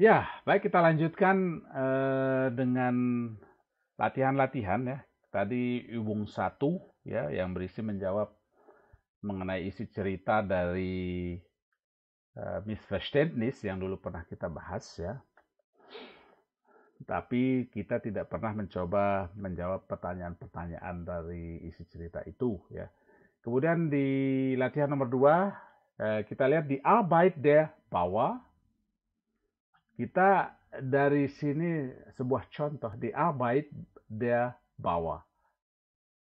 Ya, baik kita lanjutkan eh, dengan latihan-latihan ya. Tadi Ubung satu ya yang berisi menjawab mengenai isi cerita dari eh, Missverständnis yang dulu pernah kita bahas ya. Tapi kita tidak pernah mencoba menjawab pertanyaan-pertanyaan dari isi cerita itu ya. Kemudian di latihan nomor dua eh, kita lihat di Arbeit der Bauer kita dari sini sebuah contoh di abaid dia bawa.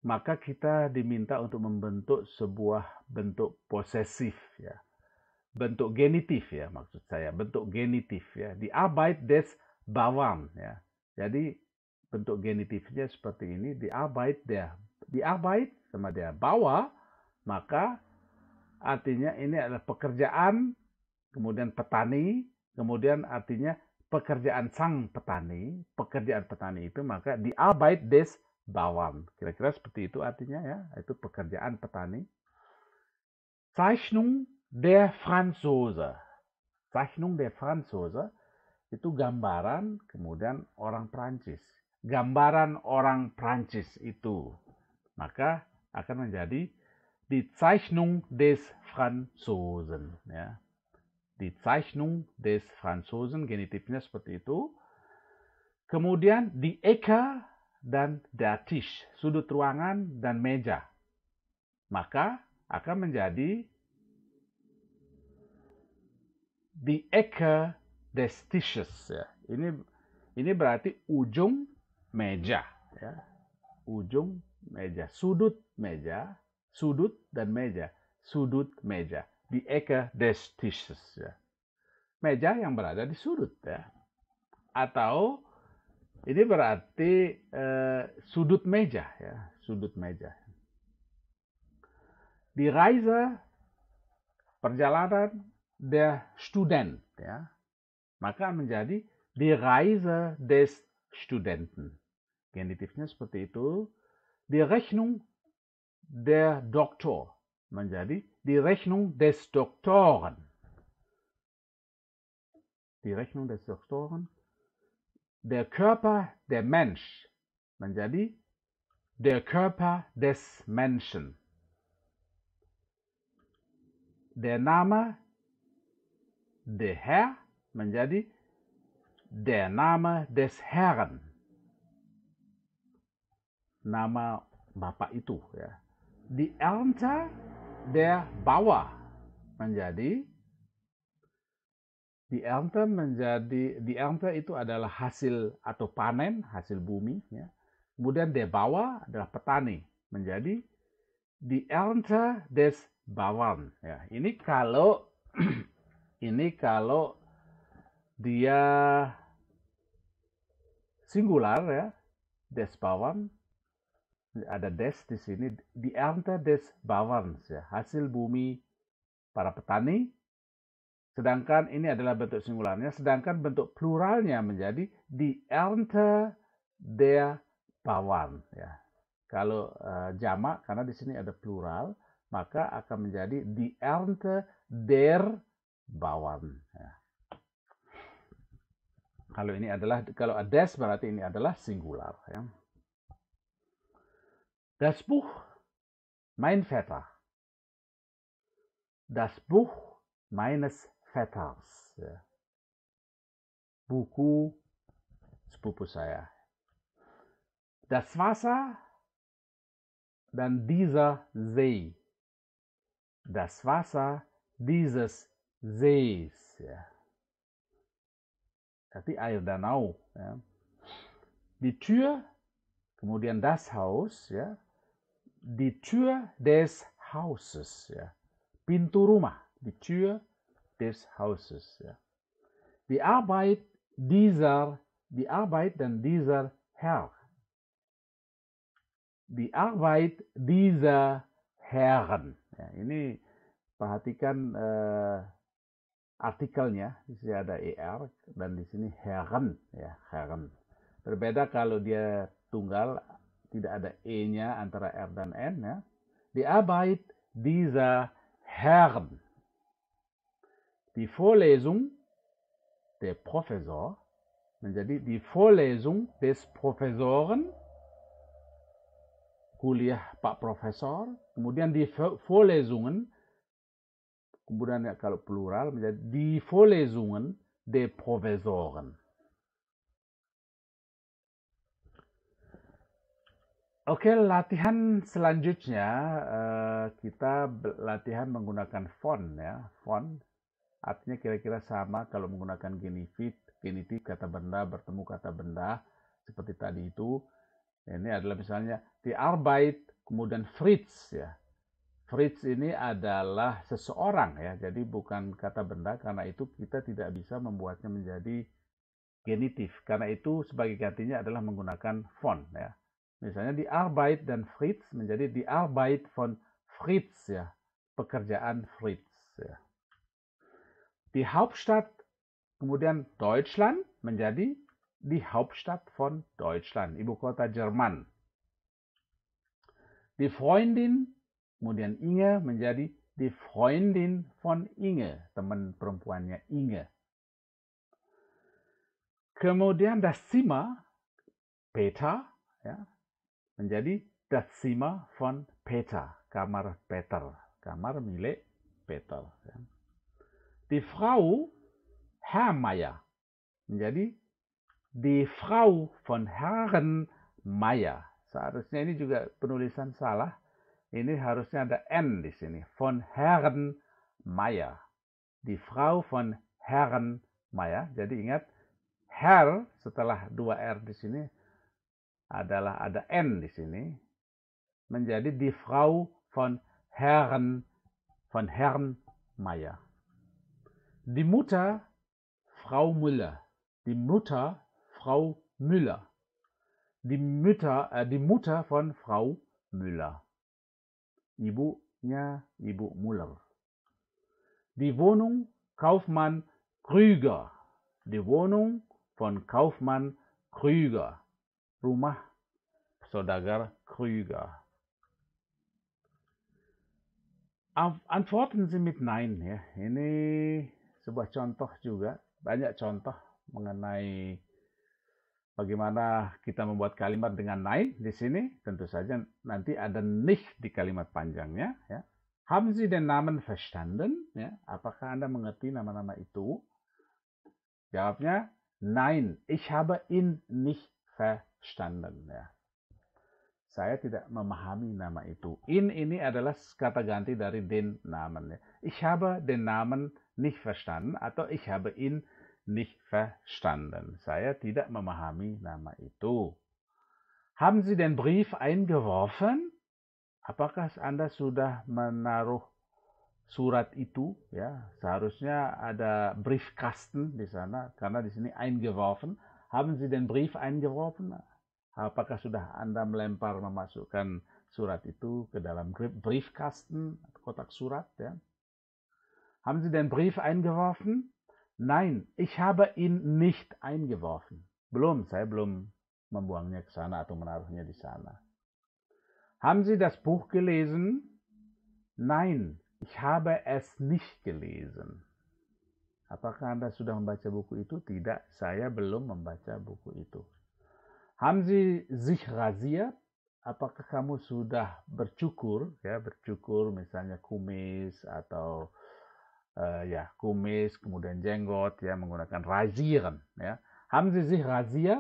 Maka kita diminta untuk membentuk sebuah bentuk posesif ya. Bentuk genitif ya maksud saya, bentuk genitif ya. Di abaid des bawam, ya. Jadi bentuk genitifnya seperti ini di abaid dia, di abaid sama dia bawa. maka artinya ini adalah pekerjaan kemudian petani Kemudian artinya pekerjaan sang petani, pekerjaan petani itu maka di Arbeit des Bauern. Kira-kira seperti itu artinya ya, itu pekerjaan petani. Zeichnung der Franzose. Zeichnung der Franzose itu gambaran kemudian orang Prancis. Gambaran orang Prancis itu maka akan menjadi die Zeichnung des Franzosen. Ya di Zeichnung des Franzosen genitifnya seperti itu. Kemudian di Eka dan tisch sudut ruangan dan meja. Maka akan menjadi di Eka des Tisches. Ya. Ini ini berarti ujung meja. Ya. Ujung meja, sudut meja, sudut dan meja, sudut meja di Eka Tisches, ya. Meja yang berada di sudut ya. Atau ini berarti eh, sudut meja ya, sudut meja. Di Reise perjalanan der Student ya. Maka menjadi di Reise des Studenten. Genitifnya seperti itu. Di Rechnung der Doktor Manjabi, die Rechnung des Doktoren. Die Rechnung des Doktoren. Der Körper, der Mensch. Manjabi, der Körper des Menschen. Der Name, der Herr. Manjabi, der Name des Herrn. Nama Bapak itu ya. Die Ernte der Bauer menjadi di ernte menjadi di ernte itu adalah hasil atau panen hasil bumi ya. Kemudian der Bauer adalah petani menjadi di ernte des Bauern ya. Ini kalau ini kalau dia singular ya des Bauern ada des di sini di ernte des bawans ya hasil bumi para petani sedangkan ini adalah bentuk singularnya sedangkan bentuk pluralnya menjadi di ernte der bawan ya kalau uh, eh, jamak karena di sini ada plural maka akan menjadi di ernte der bawan ya. Kalau ini adalah kalau des berarti ini adalah singular. Ya. Das Buch Mein Vetter. Das Buch meines Vetters. Buku Spupusaya. Das Wasser, dann dieser See. Das Wasser dieses Sees. Die Eier danau. Ja. Die Tür, kemudian das Haus, ja, die Tür des Hauses, ya. pintu rumah, die Tür des Hauses. Ja. Die Arbeit dieser, die Arbeit dann dieser Herr. Die Arbeit dieser Herren. Ya, ini perhatikan uh, artikelnya, di sini ada er dan di sini Herren, ya Herren. Berbeda kalau dia tunggal tidak ada E-nya antara R dan N ya. Die Arbeit dieser Herrn. Die Vorlesung der Professor menjadi di Vorlesung des Professoren, kuliah Pak Profesor, kemudian di Vorlesungen, kemudian kalau plural menjadi di Vorlesungen der Professoren. Oke, latihan selanjutnya eh, kita latihan menggunakan font ya, font artinya kira-kira sama kalau menggunakan genitif, genitif kata benda bertemu kata benda seperti tadi itu. Ini adalah misalnya the Arbeit, kemudian Fritz ya. Fritz ini adalah seseorang ya, jadi bukan kata benda karena itu kita tidak bisa membuatnya menjadi genitif. Karena itu sebagai gantinya adalah menggunakan font ya. Misalnya di Arbeit dan Fritz menjadi di Arbeit von Fritz ya, pekerjaan Fritz ya. Die Hauptstadt kemudian Deutschland menjadi die Hauptstadt von Deutschland, ibu kota Jerman. Die Freundin kemudian Inge menjadi die Freundin von Inge, teman perempuannya Inge. Kemudian das Zimmer, Peter, ja, menjadi Datsima von Peter, kamar Peter, kamar milik Peter. Ya. Die Frau Herrmeier menjadi die Frau von Herren Meier. Seharusnya ini juga penulisan salah. Ini harusnya ada N di sini. Von Herren Meier. Die Frau von Herren Meier. Jadi ingat, Herr setelah dua R di sini adalah ada n di sini menjadi die Frau von Herrn von Herrn Meyer. Die Mutter Frau Müller, die Mutter Frau Müller, die Mütter äh, die Mutter von Frau Müller. Ibunya Ibu Müller. Die Wohnung Kaufmann Krüger, die Wohnung von Kaufmann Krüger. rumah saudagar Krüger. Antworten Sie mit Nein. Ya. Ini sebuah contoh juga, banyak contoh mengenai bagaimana kita membuat kalimat dengan Nein di sini. Tentu saja nanti ada nicht di kalimat panjangnya. Ya. Haben Sie den Namen verstanden? Ya. Apakah Anda mengerti nama-nama itu? Jawabnya, Nein, ich habe ihn nicht verstanden. Ya. Saya tidak memahami nama itu. In ini adalah kata ganti dari den Namen. Ya. Ich habe den Namen nicht verstanden atau ich habe ihn nicht verstanden. Saya tidak memahami nama itu. Haben Sie den Brief eingeworfen? Apakah Anda sudah menaruh surat itu? Ya, seharusnya ada briefkasten di sana karena di sini eingeworfen Haben Sie den Brief eingeworfen? Apakah sudah Anda melempar memasukkan surat itu ke dalam Briefkasten, kotak surat? Ya? Haben Sie den Brief eingeworfen? Nein, ich habe ihn nicht eingeworfen. Belum, saya belum membuangnya ke sana atau menaruhnya di sana. Haben Sie das Buch gelesen? Nein, ich habe es nicht gelesen. Apakah Anda sudah membaca buku itu? Tidak, saya belum membaca buku itu. Hamzi Zihrazia, apakah kamu sudah bercukur? Ya, bercukur misalnya kumis atau uh, ya kumis, kemudian jenggot ya menggunakan rasieren. Ya. Hamzi Zihrazia?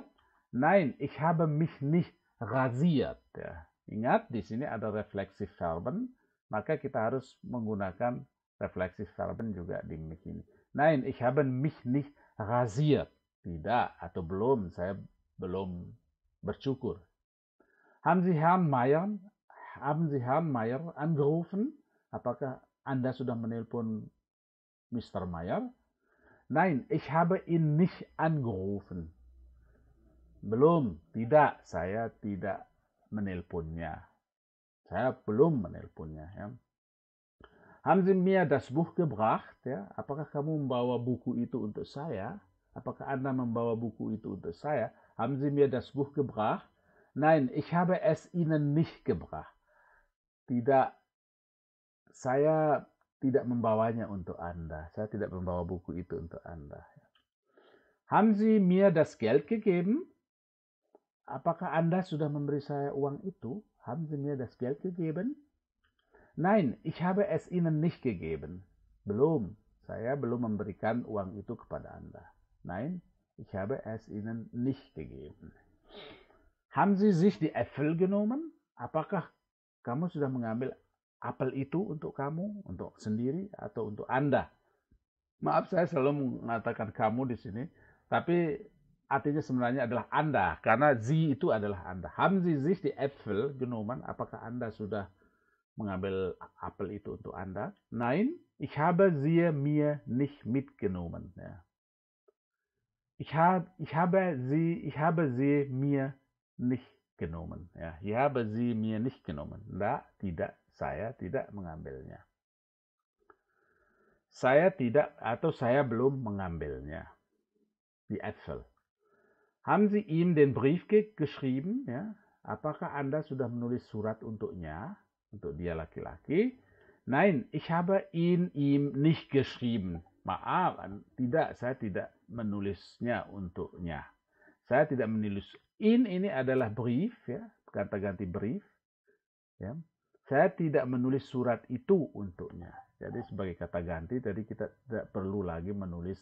Nein, ich habe mich nicht rasiert. Ya. Ingat, di sini ada refleksi verben, maka kita harus menggunakan refleksi verben juga di ini. Nein, ich habe mich nicht rasiert. Tidak atau belum, saya belum bersyukur. Haben Sie Herrn Mayer, haben Sie Herrn Mayer angerufen? Apakah Anda sudah menelpon Mr. Mayer? Nein, ich habe ihn nicht angerufen. Belum, tidak, saya tidak menelponnya. Saya belum menelponnya. Ya. Haben Sie das Buch gebracht? Ya, apakah kamu membawa buku itu untuk saya? Apakah Anda membawa buku itu untuk saya? Haben Sie das Buch gebracht? Nein, ich habe es Ihnen nicht gebracht. Tidak, saya tidak membawanya untuk Anda. Saya tidak membawa buku itu untuk Anda. Haben Sie mir das Geld gegeben? Apakah Anda sudah memberi saya uang itu? Haben Sie mir das Geld gegeben? Nein, ich habe es Ihnen nicht gegeben. Belum, saya belum memberikan uang itu kepada Anda. Nein, ich habe es Ihnen nicht gegeben. Haben Sie sich die Äpfel genommen? Apakah kamu sudah mengambil apel itu untuk kamu, untuk sendiri, atau untuk Anda? Maaf, saya selalu mengatakan kamu di sini, tapi artinya sebenarnya adalah Anda, karena Sie itu adalah Anda. Haben Sie sich die Äpfel genommen? Apakah Anda sudah mengambil Apel itu untuk Anda. Nein, ich habe sie mir nicht mitgenommen. Ja. Ya. Ich, hab, ich, habe sie, ich habe sie mir nicht genommen. Ja. Ya, ich habe sie mir nicht genommen. Da, tidak, saya tidak mengambilnya. Saya tidak atau saya belum mengambilnya. Die Äpfel. Haben Sie ihm den Brief geschrieben? Ja. Ya. Apakah Anda sudah menulis surat untuknya? Untuk dia laki-laki. Nein, ich habe ihn ihm nicht geschrieben. Maaf, tidak, saya tidak menulisnya untuknya. Saya tidak menulis. In ini adalah brief, ya, kata-ganti brief. Ya. Saya tidak menulis surat itu untuknya. Jadi sebagai kata ganti tadi kita tidak perlu lagi menulis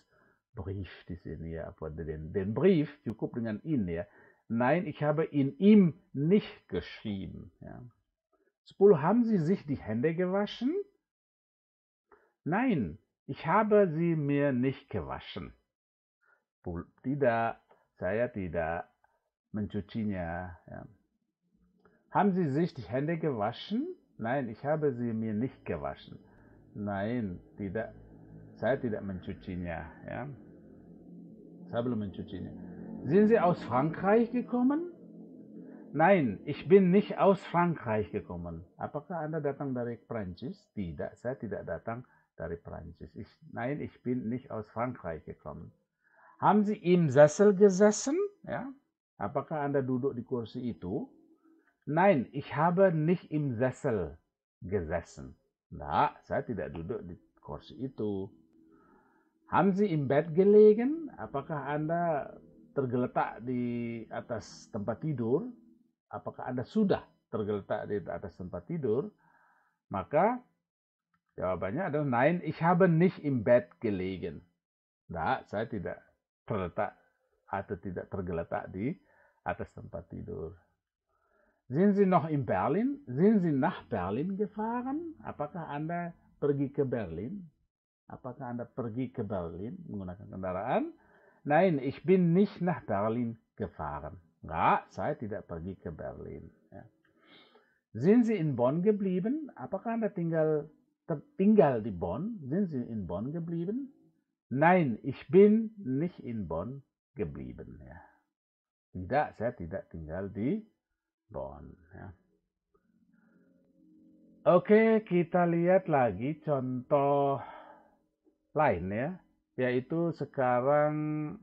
brief di sini ya apa den, den brief cukup dengan in ya. Nein, ich habe in ihm nicht geschrieben. Ya. Spolo, haben Sie sich die Hände gewaschen? Nein, ich habe sie mir nicht gewaschen. Tidak, saya tidak mencucinya. Ja. Haben Sie sich die Hände gewaschen? Nein, ich habe sie mir nicht gewaschen. Nein, tidak, saya tidak mencucinya. Ja. Sebelum mencucinya. Sind Sie aus Frankreich gekommen? Nein, ich bin nicht aus Frankreich gekommen. Apakah Anda datang dari Prancis? Tidak, saya tidak datang dari Prancis. Ich, nein, ich bin nicht aus Frankreich gekommen. Haben Sie im Sessel gesessen? Ja. Apakah Anda duduk di kursi itu? Nein, ich habe nicht im Sessel gesessen. Na, saya tidak duduk di kursi itu. Haben Sie im Bett gelegen? Apakah Anda tergeletak di atas tempat tidur? apakah Anda sudah tergeletak di atas tempat tidur, maka jawabannya adalah nein, ich habe nicht im Bett gelegen. Nah, saya tidak terletak atau tidak tergeletak di atas tempat tidur. Sind Sie noch in Berlin? Sind Sie nach Berlin gefahren? Apakah Anda pergi ke Berlin? Apakah Anda pergi ke Berlin menggunakan kendaraan? Nein, ich bin nicht nach Berlin gefahren. Enggak, saya tidak pergi ke Berlin. Ya. Sind Sie in Bonn geblieben? Apakah Anda tinggal tinggal di Bonn? Sind Sie in Bonn geblieben? Nein, ich bin nicht in Bonn geblieben. Ya. Tidak, saya tidak tinggal di Bonn. Ya. Oke, kita lihat lagi contoh lain ya. Yaitu sekarang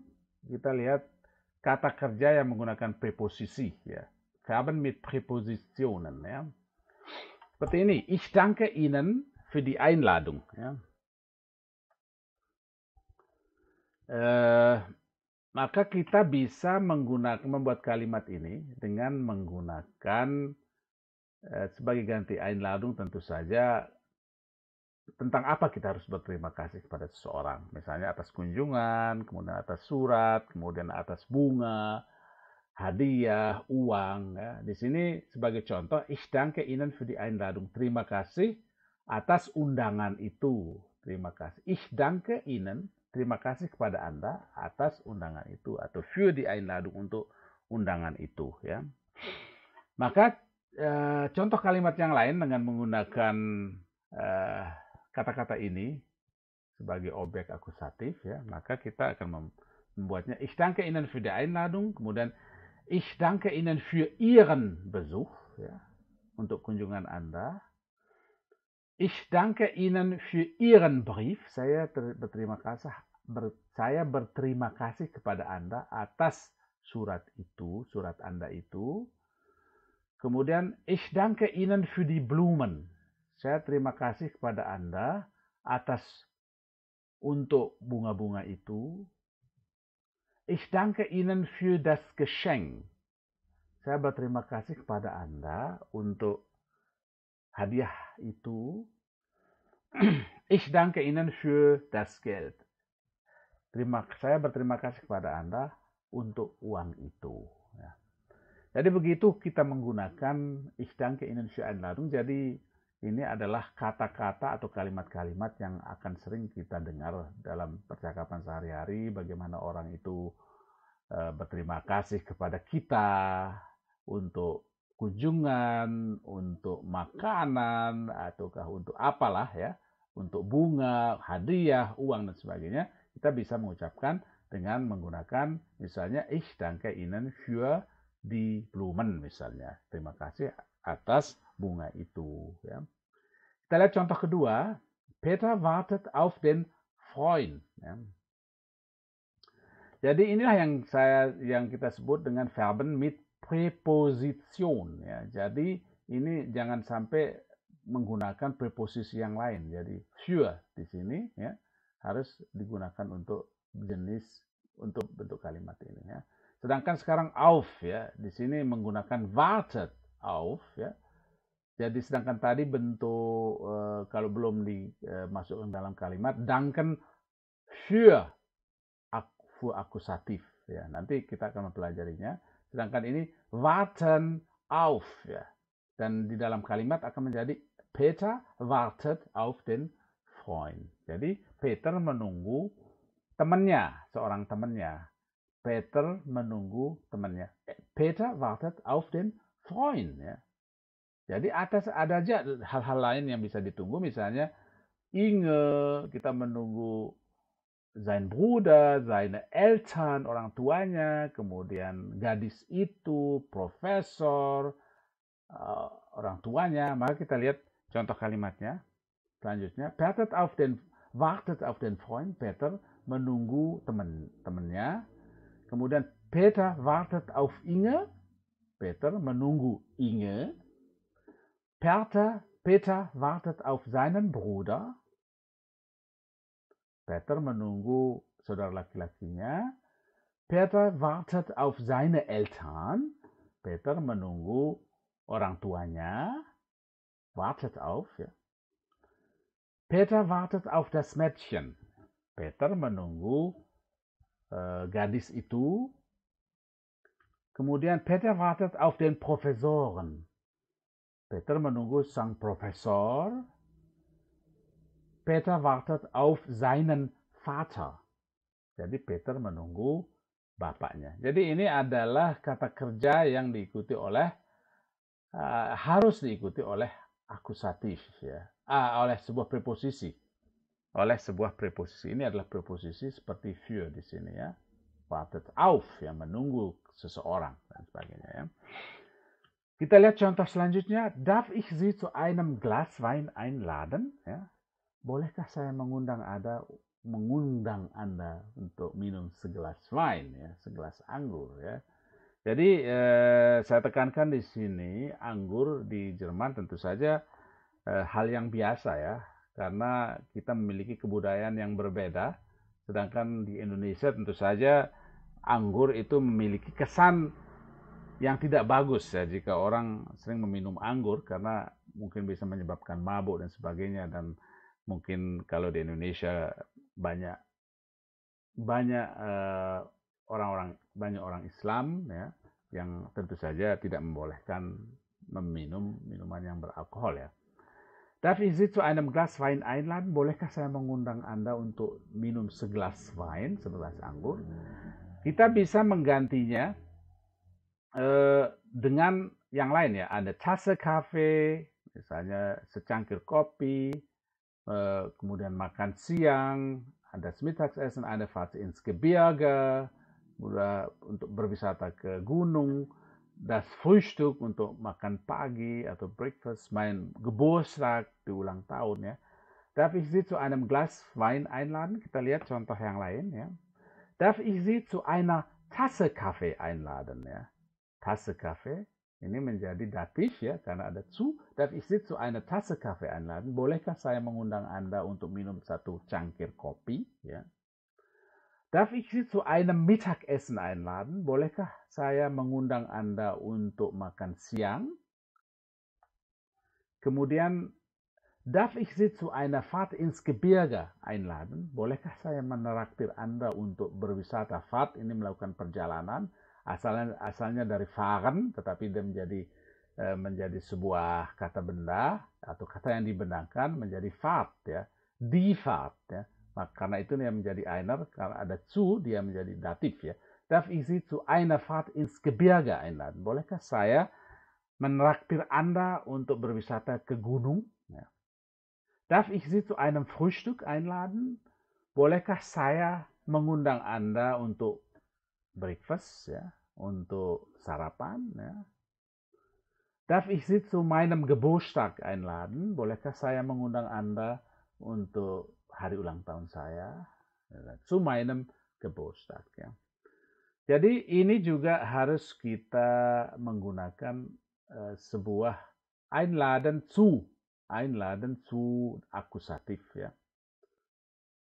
kita lihat kata kerja yang menggunakan preposisi ya. Verben mit Präpositionen ya. Seperti ini, ich danke Ihnen für die Einladung ya. Eh, maka kita bisa menggunakan membuat kalimat ini dengan menggunakan eh, sebagai ganti Einladung tentu saja tentang apa kita harus berterima kasih kepada seseorang. Misalnya atas kunjungan, kemudian atas surat, kemudian atas bunga, hadiah, uang. Ya. Di sini sebagai contoh, ich danke Ihnen für die Einladung. Terima kasih atas undangan itu. Terima kasih. Ich danke Ihnen. Terima kasih kepada Anda atas undangan itu atau für die Einladung untuk undangan itu. Ya. Maka eh, contoh kalimat yang lain dengan menggunakan eh, kata-kata ini sebagai objek akusatif ya, maka kita akan membuatnya ich danke Ihnen für die Einladung, kemudian ich danke Ihnen für Ihren Besuch ya, untuk kunjungan Anda. Ich danke Ihnen für Ihren Brief. Saya berterima kasih ber, saya berterima kasih kepada Anda atas surat itu, surat Anda itu. Kemudian ich danke Ihnen für die Blumen. Saya terima kasih kepada Anda atas untuk bunga-bunga itu. Ich danke Ihnen für das Geschenk. Saya berterima kasih kepada Anda untuk hadiah itu. Ich danke Ihnen für das Geld. Terima, saya berterima kasih kepada Anda untuk uang itu. Ya. Jadi begitu kita menggunakan ich danke Ihnen für Einladung. Jadi ini adalah kata-kata atau kalimat-kalimat yang akan sering kita dengar dalam percakapan sehari-hari, bagaimana orang itu eh, berterima kasih kepada kita untuk kunjungan, untuk makanan, ataukah untuk apalah ya, untuk bunga, hadiah, uang, dan sebagainya, kita bisa mengucapkan dengan menggunakan misalnya ich danke Ihnen für die Blumen misalnya. Terima kasih atas bunga itu. Ya. Kita lihat contoh kedua. Peter wartet auf den Freund. Ya. Jadi inilah yang saya yang kita sebut dengan verben mit preposition. Ya. Jadi ini jangan sampai menggunakan preposisi yang lain. Jadi für di sini ya harus digunakan untuk jenis untuk bentuk kalimat ini ya. Sedangkan sekarang auf ya di sini menggunakan wartet auf ya jadi sedangkan tadi bentuk uh, kalau belum dimasukkan eh, dalam kalimat, Duncan sure, aku, akusatif. Ya, nanti kita akan mempelajarinya. Sedangkan ini warten auf ya. Dan di dalam kalimat akan menjadi Peter wartet auf den Freund. Jadi Peter menunggu temannya, seorang temannya. Peter menunggu temannya. Peter wartet auf den Freund ya. Jadi atas ada aja hal-hal lain yang bisa ditunggu misalnya Inge, kita menunggu Zain Bruder, Zain Elchan, orang tuanya, kemudian gadis itu, profesor, uh, orang tuanya. Maka kita lihat contoh kalimatnya selanjutnya. Wartet auf den, wartet auf den Freund, Peter menunggu teman-temannya. Kemudian Peter wartet auf Inge, Peter menunggu Inge. Peter wartet auf seinen Bruder. Peter menunggu saudara laki-lakinya. Peter wartet auf seine Eltern. Peter menunggu orang tuanya. Wartet auf. Ja. Peter wartet auf das Mädchen. Peter menunggu äh, gadis itu. Kemudian Peter wartet auf den Professoren. Peter menunggu sang profesor. Peter wartet auf seinen Vater. Jadi Peter menunggu bapaknya. Jadi ini adalah kata kerja yang diikuti oleh uh, harus diikuti oleh akusatif ya. Ah, oleh sebuah preposisi. Oleh sebuah preposisi. Ini adalah preposisi seperti für di sini ya. Wartet auf yang menunggu seseorang dan sebagainya ya. Kita lihat contoh selanjutnya. Darf ich Sie zu einem Glas Wein einladen? Ya. Bolehkah saya mengundang Anda mengundang Anda untuk minum segelas wine ya, segelas anggur ya. Jadi eh, saya tekankan di sini anggur di Jerman tentu saja eh, hal yang biasa ya karena kita memiliki kebudayaan yang berbeda sedangkan di Indonesia tentu saja anggur itu memiliki kesan yang tidak bagus ya jika orang sering meminum anggur karena mungkin bisa menyebabkan mabuk dan sebagainya dan mungkin kalau di Indonesia banyak banyak orang eh, orang-orang banyak orang Islam ya yang tentu saja tidak membolehkan meminum minuman yang beralkohol ya. Tapi ich Sie zu einem Glas Wein Bolehkah saya mengundang Anda untuk minum segelas wine, segelas anggur? Kita bisa menggantinya eh, dengan yang lain ya ada tasse kafe, misalnya secangkir kopi eh, kemudian makan siang ada Essen, ada fahrt ins Gebirge untuk berwisata ke gunung das Frühstück untuk makan pagi atau breakfast main Geburtstag di ulang tahun ya Darf ich Sie zu einem Glas Wein einladen? Kita lihat contoh yang lain ya. Darf ich Sie zu einer Tasse Kaffee einladen? Ya. Tasse Kaffee. Ini menjadi datif ya, karena ada zu. Dan ich zu eine Tasse Kaffee einladen. Bolehkah saya mengundang Anda untuk minum satu cangkir kopi? Ya. Darf ich Sie zu einem Mittagessen einladen? Bolehkah saya mengundang Anda untuk makan siang? Kemudian, darf ich Sie zu einer Fahrt ins Gebirge einladen? Bolehkah saya meneraktir Anda untuk berwisata? Fahrt ini melakukan perjalanan asalnya asalnya dari faren tetapi dia menjadi eh, menjadi sebuah kata benda atau kata yang dibenarkan menjadi fat ya di fat ya Maka, nah, karena itu dia menjadi einer karena ada zu dia menjadi datif ya darf ich sie zu einer Fahrt ins Gebirge einladen bolehkah saya menraktir anda untuk berwisata ke gunung ya. darf ich sie zu einem Frühstück einladen bolehkah saya mengundang anda untuk breakfast ya untuk sarapan. Ya. Darf ich Sie zu meinem Geburtstag einladen? Bolehkah saya mengundang Anda untuk hari ulang tahun saya? Ya, zu meinem Geburtstag. Ya. Jadi ini juga harus kita menggunakan uh, sebuah einladen zu, einladen zu akusatif ya.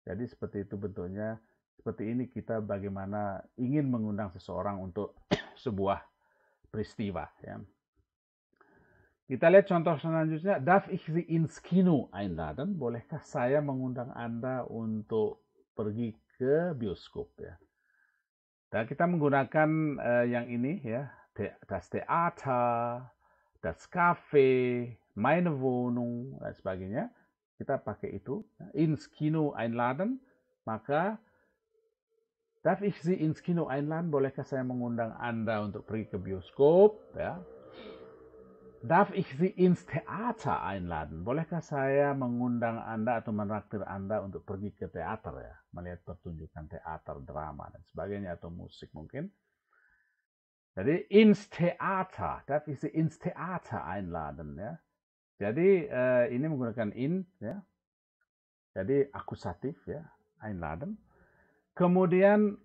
Jadi seperti itu bentuknya seperti ini kita bagaimana ingin mengundang seseorang untuk sebuah peristiwa. Ya. Kita lihat contoh selanjutnya, darf ich Sie ins Kino einladen? Bolehkah saya mengundang Anda untuk pergi ke bioskop? Ya. Dan kita menggunakan uh, yang ini ya, das Theater, das Café, meine Wohnung, dan sebagainya. Kita pakai itu, ya. ins Kino einladen, maka Darf ich Sie ins Kino einladen? Bolehkah saya mengundang Anda untuk pergi ke bioskop? Ya. Darf ich Sie ins Theater einladen? Bolehkah saya mengundang Anda atau menraktir Anda untuk pergi ke teater ya? Melihat pertunjukan teater, drama, dan sebagainya, atau musik mungkin. Jadi ins Theater, darf ich Sie ins Theater einladen ya? Jadi uh, ini menggunakan in ya. Jadi akusatif ya, einladen. Kemudian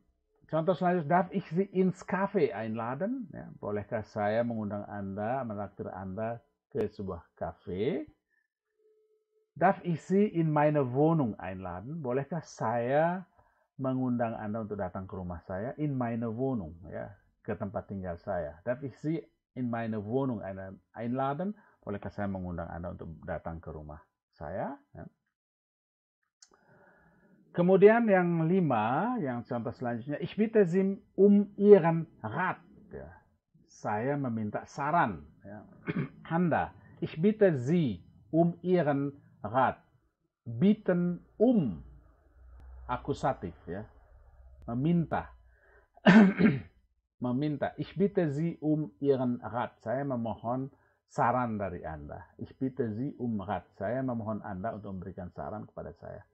contoh selanjutnya, darf ich Sie ins Cafe einladen? Ya, bolehkah saya mengundang Anda, menakdir Anda ke sebuah kafe? Darf ich Sie in meine Wohnung einladen? Bolehkah saya mengundang Anda untuk datang ke rumah saya? In meine Wohnung, ya, ke tempat tinggal saya. Darf ich Sie in meine Wohnung einladen? Bolehkah saya mengundang Anda untuk datang ke rumah saya? Ya. Kemudian yang lima, yang contoh selanjutnya, ich bitte Sie um Ihren Rat. Ya. Saya meminta saran. Ya. Anda, ich bitte Sie um Ihren Rat. Bitten um, akusatif ya, meminta. meminta, ich bitte Sie um Ihren Rat. Saya memohon saran dari Anda. Ich bitte Sie um Rat. Saya memohon Anda untuk memberikan saran kepada saya.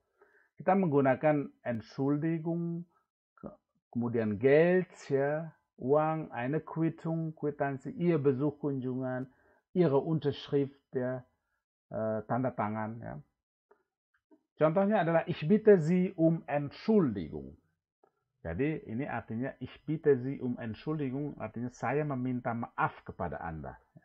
Kita menggunakan Entschuldigung, kemudian Geld, ya, Uang, eine Quittung, Kwitansi, Ihr Besuch, Kunjungan, Ihre Unterschrift, ya, uh, tanda tangan. Ya. Contohnya adalah ich bitte Sie um Entschuldigung. Jadi ini artinya ich bitte Sie um Entschuldigung, artinya saya meminta maaf kepada Anda. Ya.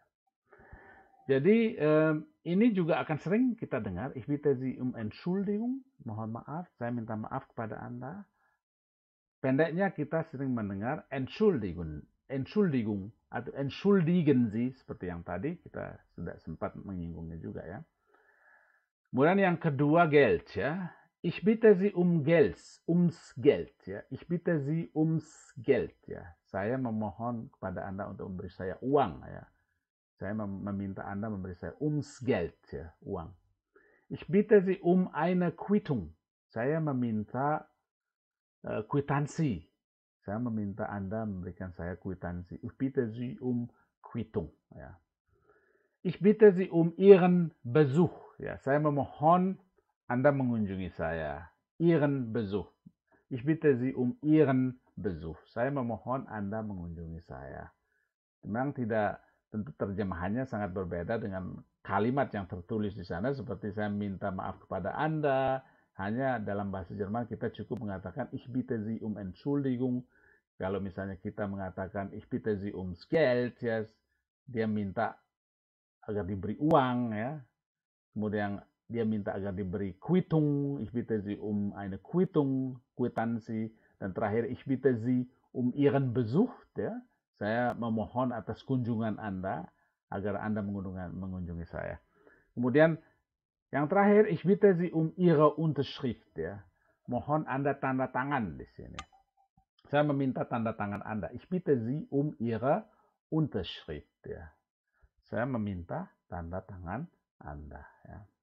Jadi eh, ini juga akan sering kita dengar, ich bitte Sie um Entschuldigung, mohon maaf, saya minta maaf kepada Anda. Pendeknya kita sering mendengar Entschuldigung, Entschuldigung atau Entschuldigen Sie seperti yang tadi kita sudah sempat menginggungnya juga ya. Kemudian yang kedua Geld ya. Ich bitte Sie um Geld, ums Geld ya. Ich bitte Sie ums Geld ya. Saya memohon kepada Anda untuk memberi saya uang ya saya meminta Anda memberi saya ums Geld, ya, uang. Ich bitte Sie um eine Quittung. Saya meminta uh, äh, kwitansi. Saya meminta Anda memberikan saya kwitansi. Ich bitte Sie um Quittung. Ya. Ich bitte Sie um Ihren Besuch. Ya, saya memohon Anda mengunjungi saya. Ihren Besuch. Ich bitte Sie um Ihren Besuch. Saya memohon Anda mengunjungi saya. Memang tidak tentu terjemahannya sangat berbeda dengan kalimat yang tertulis di sana seperti saya minta maaf kepada Anda hanya dalam bahasa Jerman kita cukup mengatakan ich bitte Sie um Entschuldigung kalau misalnya kita mengatakan ich bitte Sie um Geld ya dia minta agar diberi uang ya kemudian dia minta agar diberi kuitung ich bitte Sie um eine Quittung kwitansi dan terakhir ich bitte Sie um Ihren Besuch ya saya memohon atas kunjungan Anda agar Anda mengunjungi saya. Kemudian yang terakhir, ich bitte Sie um Ihre Unterschrift ya. Mohon Anda tanda tangan di sini. Saya meminta tanda tangan Anda. Ich bitte Sie um Ihre Unterschrift ya. Saya meminta tanda tangan Anda ya.